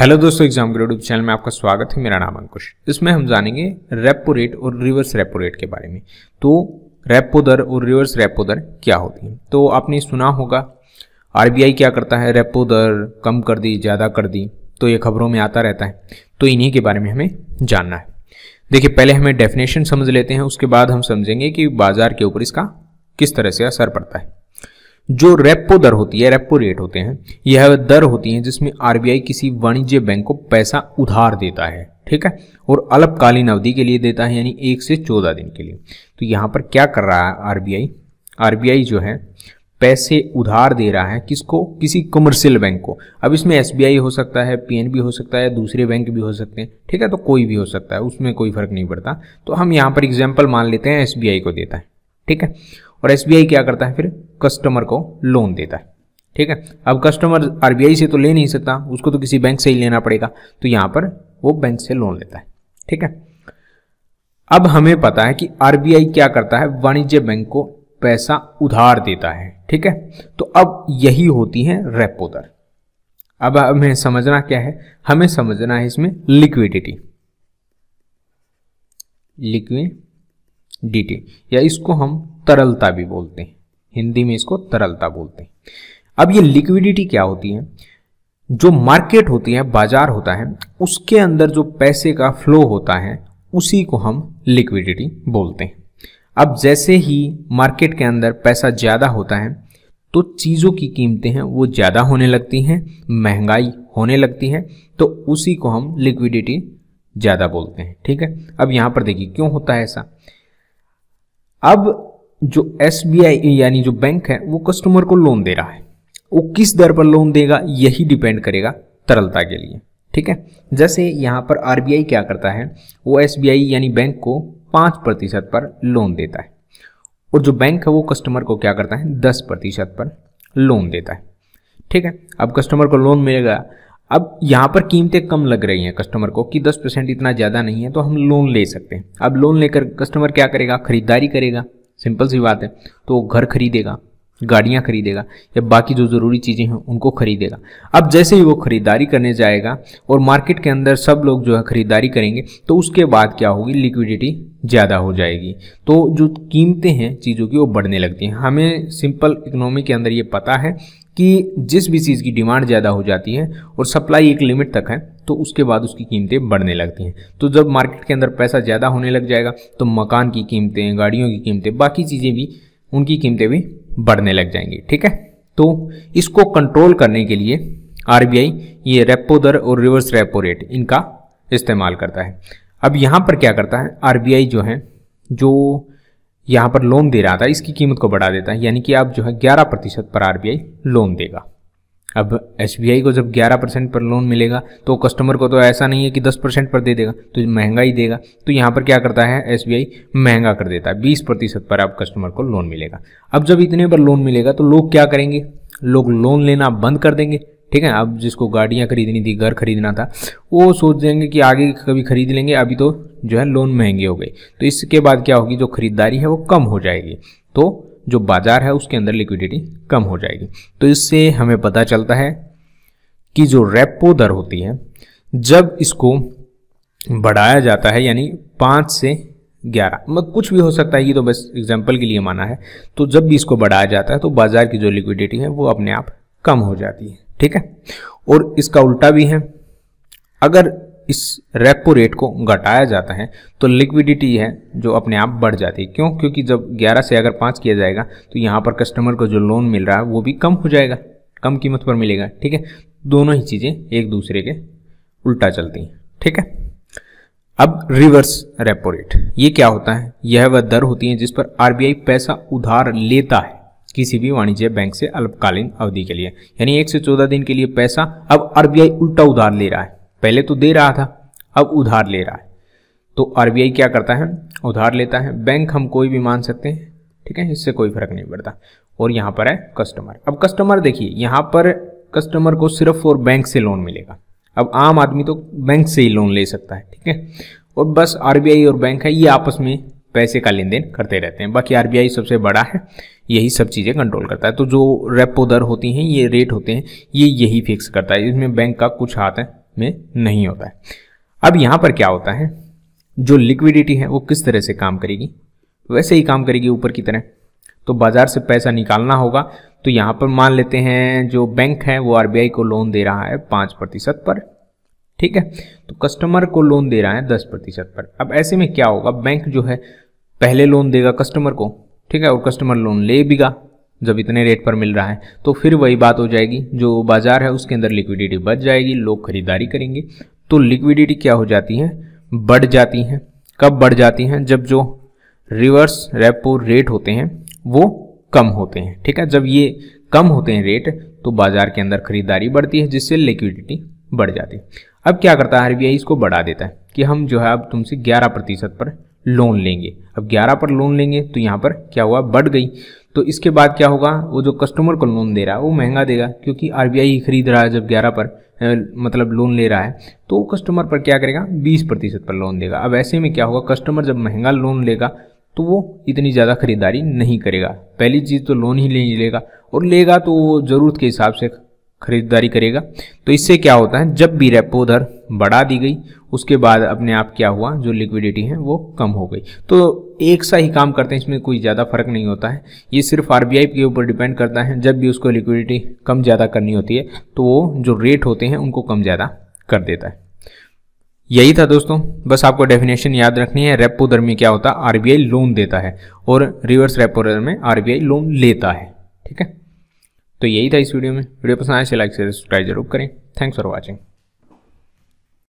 hello दोस्तों exam YouTube channel में आपका स्वागत है मेरा नाम अंकुश इसमें हम जानेंगे रेपो रेट और रिवर्स रेपो रेट के बारे में तो रेपो दर और रिवर्स रेपो दर क्या होती है तो आपने सुना होगा आरबीआई क्या करता है रेपो दर कम कर दी ज़्यादा कर दी तो ये खबरों में आता रहता है तो इन्हीं के बारे में हमें जानना है देखिए पहले हमें डेफिनेशन समझ लेते हैं उसके बाद हम समझेंगे कि बाजार के ऊपर इसका किस तरह से असर पड़ता है जो रेपो दर होती है रेपो रेट होते हैं यह दर होती है जिसमें आरबीआई किसी वाणिज्य बैंक को पैसा उधार देता है ठीक है और अल्पकालीन अवधि के लिए देता है यानी एक से चौदह दिन के लिए तो यहाँ पर क्या कर रहा है आरबीआई आरबीआई जो है पैसे उधार दे रहा है किसको किसी कमर्शियल बैंक को अब इसमें एस हो सकता है पीएनबी हो सकता है दूसरे बैंक भी हो सकते हैं ठीक है तो कोई भी हो सकता है उसमें कोई फर्क नहीं पड़ता तो हम यहाँ पर एग्जाम्पल मान लेते हैं एस को देता है ठीक है और एस क्या करता है फिर कस्टमर को लोन देता है ठीक है अब कस्टमर आर से तो ले नहीं सकता उसको तो किसी बैंक से ही लेना पड़ेगा तो यहाँ पर वो बैंक से लोन लेता है ठीक है अब हमें पता है कि आर क्या करता है वाणिज्य बैंक को पैसा उधार देता है ठीक है तो अब यही होती है रेपो दर अब हमें समझना क्या है हमें समझना है इसमें लिक्विडिटी लिक्विडिटी या इसको हम तरलता भी बोलते हैं हिंदी में इसको तरलता बोलते हैं अब ये लिक्विडिटी क्या होती है जो मार्केट होती है बाजार होता है उसके अंदर जो पैसे का फ्लो होता है उसी को हम लिक्विडिटी बोलते हैं अब जैसे ही मार्केट के अंदर पैसा ज़्यादा होता है तो चीज़ों की कीमतें हैं वो ज़्यादा होने लगती हैं महंगाई होने लगती है तो उसी को हम लिक्विडिटी ज़्यादा बोलते हैं ठीक है अब यहाँ पर देखिए क्यों होता है ऐसा अब जो एस यानी जो बैंक है वो कस्टमर को लोन दे रहा है वो किस दर पर लोन देगा यही डिपेंड करेगा तरलता के लिए ठीक है जैसे यहाँ पर आर क्या करता है वो एस यानी बैंक को पाँच प्रतिशत पर लोन देता है और जो बैंक है वो कस्टमर को क्या करता है दस प्रतिशत पर लोन देता है ठीक है अब कस्टमर को लोन मिलेगा अब यहाँ पर कीमतें कम लग रही हैं कस्टमर को कि दस परसेंट इतना ज़्यादा नहीं है तो हम लोन ले सकते हैं अब लोन लेकर कस्टमर क्या करेगा खरीदारी करेगा सिंपल सी बात है तो वो घर खरीदेगा गाड़ियाँ खरीदेगा या बाकी जो ज़रूरी चीज़ें हैं उनको खरीदेगा अब जैसे ही वो खरीदारी करने जाएगा और मार्केट के अंदर सब लोग जो है खरीदारी करेंगे तो उसके बाद क्या होगी लिक्विडिटी ज़्यादा हो जाएगी तो जो कीमतें हैं चीज़ों की वो बढ़ने लगती हैं हमें सिंपल इकोनॉमी के अंदर ये पता है कि जिस भी चीज़ की डिमांड ज़्यादा हो जाती है और सप्लाई एक लिमिट तक है तो उसके बाद उसकी कीमतें बढ़ने लगती हैं तो जब मार्केट के अंदर पैसा ज़्यादा होने लग जाएगा तो मकान की कीमतें गाड़ियों की कीमतें बाकी चीज़ें भी उनकी कीमतें भी बढ़ने लग जाएंगी ठीक है तो इसको कंट्रोल करने के लिए आर ये रेपो दर और रिवर्स रेपो रेट इनका इस्तेमाल करता है अब यहाँ पर क्या करता है आर जो है जो यहाँ पर लोन दे रहा था इसकी कीमत को बढ़ा देता है यानी कि आप जो है 11 प्रतिशत पर आर लोन देगा अब एस को जब 11 परसेंट पर लोन मिलेगा तो कस्टमर को तो ऐसा नहीं है कि 10 परसेंट पर दे देगा तो महंगा ही देगा तो यहाँ पर क्या करता है एस महंगा कर देता है बीस प्रतिशत पर आप कस्टमर को लोन मिलेगा अब जब इतने पर लोन मिलेगा तो लोग क्या करेंगे लोग लोन लेना बंद कर देंगे ठीक है अब जिसको गाड़ियाँ खरीदनी थी घर खरीदना था वो सोच देंगे कि आगे कभी खरीद लेंगे अभी तो जो है लोन महंगे हो गए तो इसके बाद क्या होगी जो खरीदारी है वो कम हो जाएगी तो जो बाजार है उसके अंदर लिक्विडिटी कम हो जाएगी तो इससे हमें पता चलता है कि जो रेपो दर होती है जब इसको बढ़ाया जाता है यानी पाँच से ग्यारह मतलब कुछ भी हो सकता है ये तो बस एग्जाम्पल के लिए माना है तो जब भी इसको बढ़ाया जाता है तो बाजार की जो लिक्विडिटी है वो अपने आप कम हो जाती है ठीक है और इसका उल्टा भी है अगर इस रेपो रेट को घटाया जाता है तो लिक्विडिटी है जो अपने आप बढ़ जाती है क्यों क्योंकि जब 11 से अगर 5 किया जाएगा तो यहाँ पर कस्टमर को जो लोन मिल रहा है वो भी कम हो जाएगा कम कीमत पर मिलेगा ठीक है दोनों ही चीज़ें एक दूसरे के उल्टा चलती हैं ठीक है अब रिवर्स रेपो रेट ये क्या होता है यह वह दर होती है जिस पर आरबीआई पैसा उधार लेता है किसी भी वाणिज्य बैंक से अल्पकालीन अवधि के लिए यानी एक से चौदह दिन के लिए पैसा अब आरबीआई उल्टा उधार ले रहा है पहले तो दे रहा था अब उधार ले रहा है तो आर क्या करता है उधार लेता है बैंक हम कोई भी मान सकते हैं ठीक है इससे कोई फर्क नहीं पड़ता और यहाँ पर है कस्टमर अब कस्टमर देखिए यहाँ पर कस्टमर को सिर्फ और बैंक से लोन मिलेगा अब आम आदमी तो बैंक से ही लोन ले सकता है ठीक है और बस आर और बैंक है ये आपस में पैसे का लेन देन करते रहते हैं बाकी आर सबसे बड़ा है यही सब चीज़ें कंट्रोल करता है तो जो रेपो दर होती हैं ये रेट होते हैं ये यही फिक्स करता है इसमें बैंक का कुछ हाथ है में नहीं होता है अब यहां पर क्या होता है जो लिक्विडिटी है वो किस तरह से काम करेगी वैसे ही काम करेगी ऊपर की तरह तो बाज़ार से पैसा निकालना होगा तो यहां पर मान लेते हैं जो बैंक है वो आरबीआई को लोन दे रहा है पांच प्रतिशत पर ठीक है तो कस्टमर को लोन दे रहा है दस प्रतिशत पर अब ऐसे में क्या होगा बैंक जो है पहले लोन देगा कस्टमर को ठीक है और कस्टमर लोन ले भीगा जब इतने रेट पर मिल रहा है तो फिर वही बात हो जाएगी जो बाजार है उसके अंदर लिक्विडिटी बच जाएगी लोग खरीदारी करेंगे तो लिक्विडिटी क्या हो जाती है बढ़ जाती हैं कब बढ़ जाती हैं जब जो रिवर्स रेपो रेट होते हैं वो कम होते हैं ठीक है जब ये कम होते हैं रेट तो बाजार के अंदर खरीदारी बढ़ती है जिससे लिक्विडिटी बढ़ जाती है अब क्या करता है आरबीआई इसको बढ़ा देता है कि हम जो है अब तुमसे 11 प्रतिशत पर लोन लेंगे अब 11 पर लोन लेंगे तो यहाँ पर क्या हुआ बढ़ गई तो इसके बाद क्या होगा वो जो कस्टमर को लोन दे रहा है वो महंगा देगा क्योंकि आर ही खरीद रहा है जब ग्यारह पर मतलब लोन ले रहा है तो कस्टमर पर क्या करेगा बीस प्रतिशत पर लोन देगा अब ऐसे में क्या होगा कस्टमर जब महंगा लोन लेगा तो वो इतनी ज़्यादा खरीदारी नहीं करेगा पहली चीज़ तो लोन ही नहीं लेगा और लेगा तो वो ज़रूरत के हिसाब से खरीदारी करेगा तो इससे क्या होता है जब भी रेपो दर बढ़ा दी गई उसके बाद अपने आप क्या हुआ जो लिक्विडिटी है वो कम हो गई तो एक सा ही काम करते हैं इसमें कोई ज़्यादा फर्क नहीं होता है ये सिर्फ आर के ऊपर डिपेंड करता है जब भी उसको लिक्विडिटी कम ज़्यादा करनी होती है तो वो जो रेट होते हैं उनको कम ज़्यादा कर देता है यही था दोस्तों बस आपको डेफिनेशन याद रखनी है रेपो दर में क्या होता है आरबीआई लोन देता है और रिवर्स रेपो दर में आरबीआई लोन लेता है ठीक है तो यही था इस वीडियो में वीडियो पसंद आए तो लाइक से सब्सक्राइब जरूर करें थैंक्स फॉर वॉचिंग